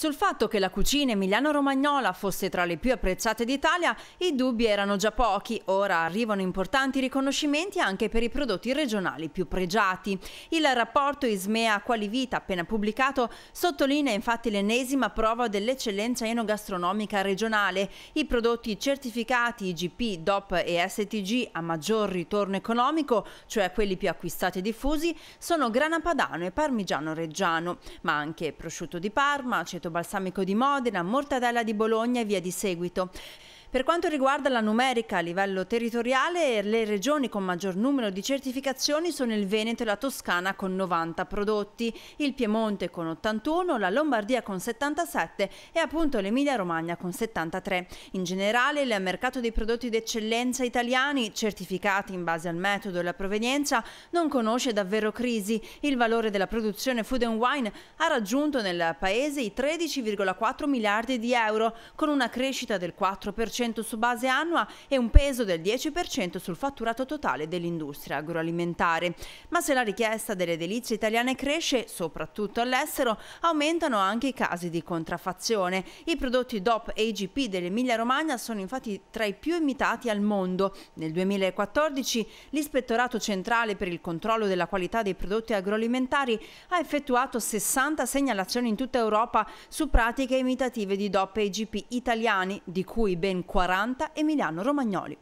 Sul fatto che la cucina emiliano-romagnola fosse tra le più apprezzate d'Italia, i dubbi erano già pochi. Ora arrivano importanti riconoscimenti anche per i prodotti regionali più pregiati. Il rapporto Ismea Qualivita, appena pubblicato, sottolinea infatti l'ennesima prova dell'eccellenza enogastronomica regionale. I prodotti certificati IGP, DOP e STG a maggior ritorno economico, cioè quelli più acquistati e diffusi, sono grana padano e parmigiano reggiano, ma anche prosciutto di Parma, aceto Balsamico di Modena, Mortadella di Bologna e via di seguito. Per quanto riguarda la numerica a livello territoriale, le regioni con maggior numero di certificazioni sono il Veneto e la Toscana con 90 prodotti, il Piemonte con 81, la Lombardia con 77 e appunto l'Emilia Romagna con 73. In generale il mercato dei prodotti d'eccellenza italiani, certificati in base al metodo e alla provenienza, non conosce davvero crisi. Il valore della produzione food and wine ha raggiunto nel paese i 13,4 miliardi di euro, con una crescita del 4% 10% su base annua e un peso del 10% sul fatturato totale dell'industria agroalimentare. Ma se la richiesta delle delizie italiane cresce, soprattutto all'estero, aumentano anche i casi di contraffazione. I prodotti DOP e IGP dell'Emilia Romagna sono infatti tra i più imitati al mondo. Nel 2014 l'Ispettorato Centrale per il Controllo della Qualità dei Prodotti Agroalimentari ha effettuato 60 segnalazioni in tutta Europa su pratiche imitative di DOP e IGP italiani, di cui ben 40 Emiliano Romagnoli.